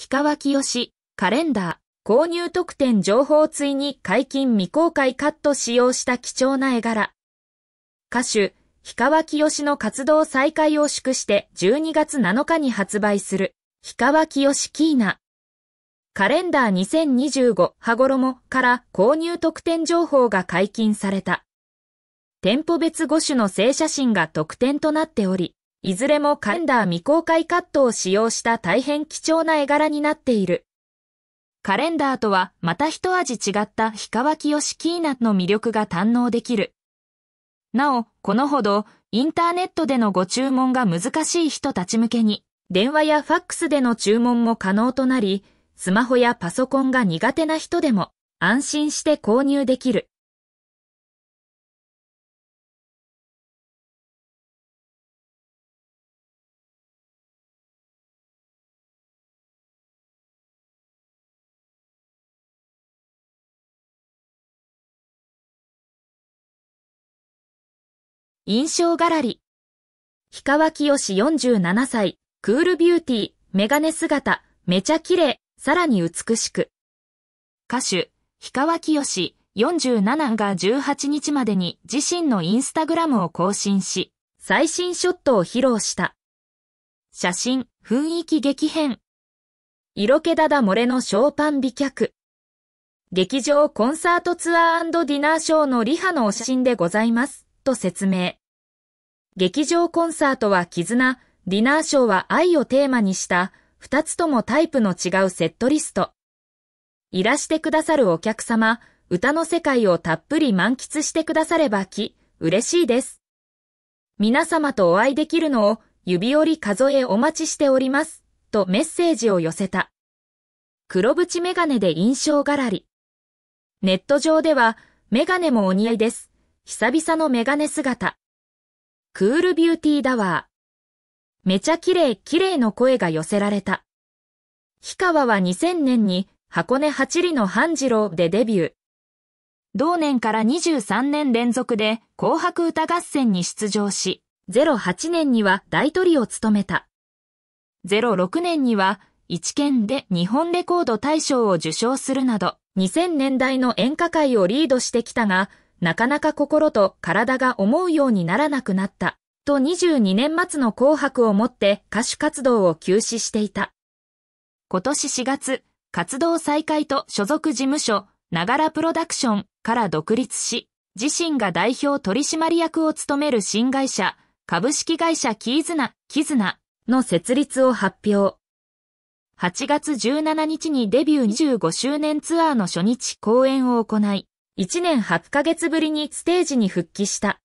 氷川清し、カレンダー、購入特典情報追に解禁未公開カット使用した貴重な絵柄。歌手、氷川きよしの活動再開を祝して12月7日に発売する、氷川きよしキーナ。カレンダー2025羽衣から購入特典情報が解禁された。店舗別5種の正写真が特典となっており、いずれもカレンダー未公開カットを使用した大変貴重な絵柄になっている。カレンダーとはまた一味違った氷川きよしキーナの魅力が堪能できる。なお、このほどインターネットでのご注文が難しい人たち向けに、電話やファックスでの注文も可能となり、スマホやパソコンが苦手な人でも安心して購入できる。印象がらり。氷川きよし47歳、クールビューティー、メガネ姿、めちゃ綺麗、さらに美しく。歌手、氷川きよし47が18日までに自身のインスタグラムを更新し、最新ショットを披露した。写真、雰囲気激変。色気だだ漏れのショーパン美脚。劇場コンサートツアーディナーショーのリハのお写真でございます。と説明。劇場コンサートは絆、ディナーショーは愛をテーマにした2つともタイプの違うセットリスト。いらしてくださるお客様、歌の世界をたっぷり満喫してくださればき、嬉しいです。皆様とお会いできるのを指折り数えお待ちしております、とメッセージを寄せた。黒縁メガネで印象がらり。ネット上では、メガネもお似合いです。久々のメガネ姿。クールビューティーダワー。めちゃ綺麗綺麗の声が寄せられた。氷川は2000年に箱根八里の半次郎でデビュー。同年から23年連続で紅白歌合戦に出場し、08年には大トリを務めた。06年には一県で日本レコード大賞を受賞するなど、2000年代の演歌界をリードしてきたが、なかなか心と体が思うようにならなくなった、と22年末の紅白をもって歌手活動を休止していた。今年4月、活動再開と所属事務所、ながらプロダクションから独立し、自身が代表取締役を務める新会社、株式会社キーズナ、キズナの設立を発表。8月17日にデビュー25周年ツアーの初日公演を行い、1年8ヶ月ぶりにステージに復帰した。